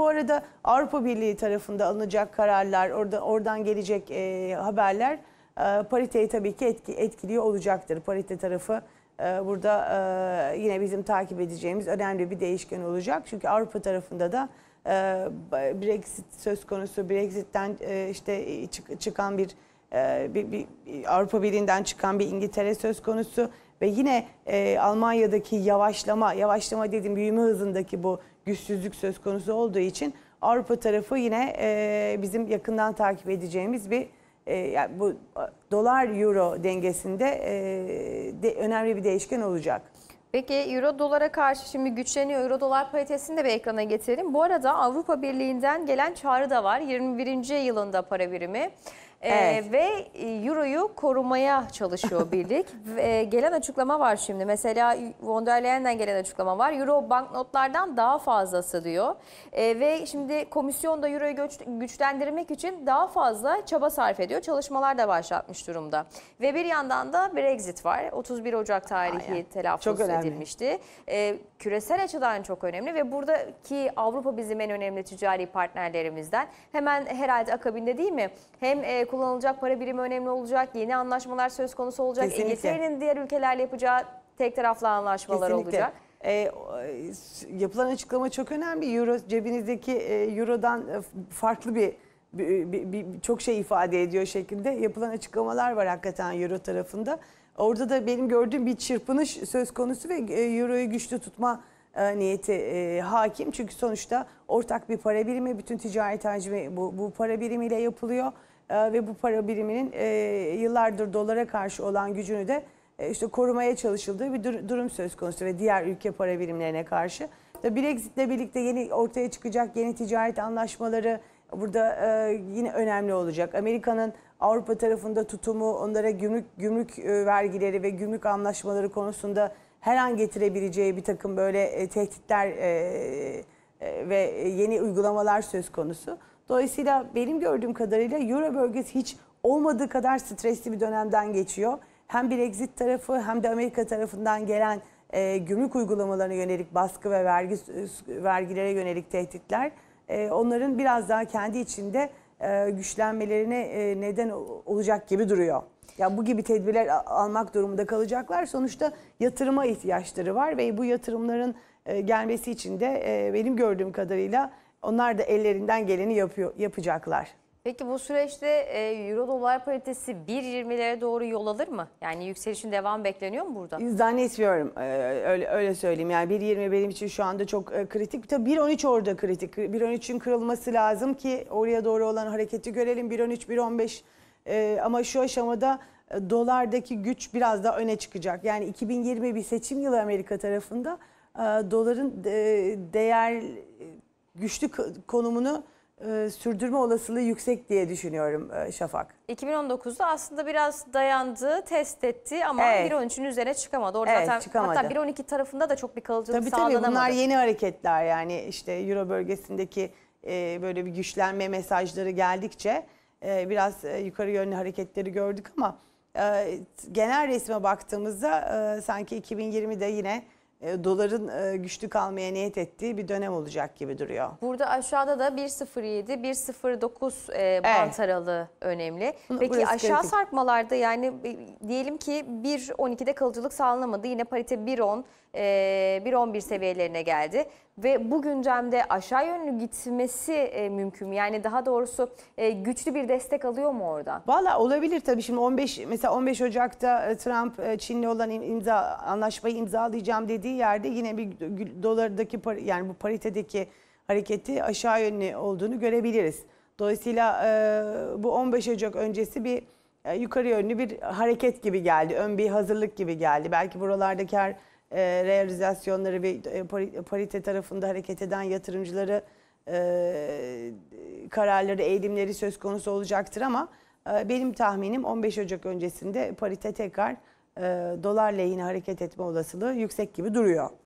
Bu arada Avrupa Birliği tarafında alınacak kararlar, orada oradan gelecek e, haberler e, pariteyi tabii ki etki, etkiliyor olacaktır. Parite tarafı e, burada e, yine bizim takip edeceğimiz önemli bir değişken olacak. Çünkü Avrupa tarafında da e, Brexit söz konusu, Brexit'ten e, işte çık, çıkan bir e, bir, bir, Avrupa Birliği'nden çıkan bir İngiltere söz konusu ve yine e, Almanya'daki yavaşlama, yavaşlama dedim büyüme hızındaki bu güçsüzlük söz konusu olduğu için Avrupa tarafı yine e, bizim yakından takip edeceğimiz bir e, yani bu e, dolar euro dengesinde e, de, önemli bir değişken olacak. Peki euro dolara karşı şimdi güçleniyor. Euro dolar paritesini de bir ekrana getirelim. Bu arada Avrupa Birliği'nden gelen çağrı da var. 21. yılında para birimi. Ee, evet. ve e, Euro'yu korumaya çalışıyor birlik. ee, gelen açıklama var şimdi. Mesela von der Leyen'den gelen açıklama var. Euro banknotlardan daha fazlası diyor. Ee, ve şimdi komisyon da Euro'yu güç, güçlendirmek için daha fazla çaba sarf ediyor. Çalışmalar da başlatmış durumda. Ve bir yandan da Brexit var. 31 Ocak tarihi Aynen. telaffuz çok edilmişti. Ee, küresel açıdan çok önemli ve buradaki Avrupa bizim en önemli ticari partnerlerimizden. Hemen herhalde akabinde değil mi? Hem e, kullanılacak para birimi önemli olacak. Yeni anlaşmalar söz konusu olacak. İngiltere'nin diğer ülkelerle yapacağı tek taraflı anlaşmalar Kesinlikle. olacak. E, e yapılan açıklama çok önemli. Euro cebinizdeki e, eurodan e, farklı bir, bir, bir, bir çok şey ifade ediyor şekilde yapılan açıklamalar var hakikaten euro tarafında. Orada da benim gördüğüm bir çırpınış söz konusu ve e, euroyu güçlü tutma e, niyeti e, hakim. Çünkü sonuçta ortak bir para birimi, bütün ticari hacmi bu, bu para birimiyle yapılıyor. Ee, ve bu para biriminin e, yıllardır dolara karşı olan gücünü de e, işte korumaya çalışıldığı bir durum söz konusu ve diğer ülke para birimlerine karşı. Tabii Brexit'le birlikte yeni ortaya çıkacak yeni ticaret anlaşmaları burada e, yine önemli olacak. Amerika'nın Avrupa tarafında tutumu, onlara gümrük gümrük vergileri ve gümrük anlaşmaları konusunda her an getirebileceği bir takım böyle tehditler ve yeni uygulamalar söz konusu. Dolayısıyla benim gördüğüm kadarıyla Euro bölgesi hiç olmadığı kadar stresli bir dönemden geçiyor. Hem Brexit tarafı hem de Amerika tarafından gelen e, gümrük uygulamalarına yönelik baskı ve vergi e, vergilere yönelik tehditler e, onların biraz daha kendi içinde e, güçlenmelerine e, neden olacak gibi duruyor. Ya bu gibi tedbirler almak durumunda kalacaklar. Sonuçta yatırıma ihtiyaçları var ve bu yatırımların e, gelmesi için de e, benim gördüğüm kadarıyla onlar da ellerinden geleni yapıyor, yapacaklar. Peki bu süreçte e, euro dolar paritesi 1.20'lere doğru yol alır mı? Yani yükselişin devam bekleniyor mu burada? Zannetmiyorum e, öyle, öyle söyleyeyim. Yani 1.20 benim için şu anda çok e, kritik. Tabii 1.13 orada kritik. 1.13'ün kırılması lazım ki oraya doğru olan hareketi görelim. 1.13, 1.15 e, ama şu aşamada e, dolardaki güç biraz daha öne çıkacak. Yani 2020 bir seçim yılı Amerika tarafında e, doların e, değer güçlü konumunu e, sürdürme olasılığı yüksek diye düşünüyorum e, Şafak. 2019'da aslında biraz dayandı, test etti ama evet. 1.13'ün üzerine çıkamadı. Orada evet, zaten, çıkamadı. Hatta 1.12 tarafında da çok bir kalıcılık tabii, sağlanamadı. Tabii bunlar yeni hareketler yani işte Euro bölgesindeki e, böyle bir güçlenme mesajları geldikçe e, biraz e, yukarı yönlü hareketleri gördük ama e, genel resme baktığımızda e, sanki 2020'de yine e, doların e, güçlü kalmaya niyet ettiği bir dönem olacak gibi duruyor. Burada aşağıda da 1.07, 1.09 e, bant evet. aralığı önemli. Bunu, Peki aşağı kritik. sarkmalarda yani e, diyelim ki 1.12'de kalıcılık sağlanamadı. Yine parite 1.10, e, 1.11 seviyelerine geldi. Ve bu gündemde aşağı yönlü gitmesi mümkün Yani daha doğrusu güçlü bir destek alıyor mu orada? Valla olabilir tabii. Şimdi 15 mesela 15 Ocak'ta Trump Çin'le olan imza anlaşmayı imzalayacağım dedi geldiği yerde yine bir dolardaki yani bu paritedeki hareketi aşağı yönlü olduğunu görebiliriz. Dolayısıyla e, bu 15 Ocak öncesi bir e, yukarı yönlü bir hareket gibi geldi. Ön bir hazırlık gibi geldi. Belki buralardaki her e, realizasyonları ve e, parite tarafında hareket eden yatırımcıları e, kararları, eğilimleri söz konusu olacaktır ama e, benim tahminim 15 Ocak öncesinde parite tekrar e, dolar lehine hareket etme olasılığı yüksek gibi duruyor.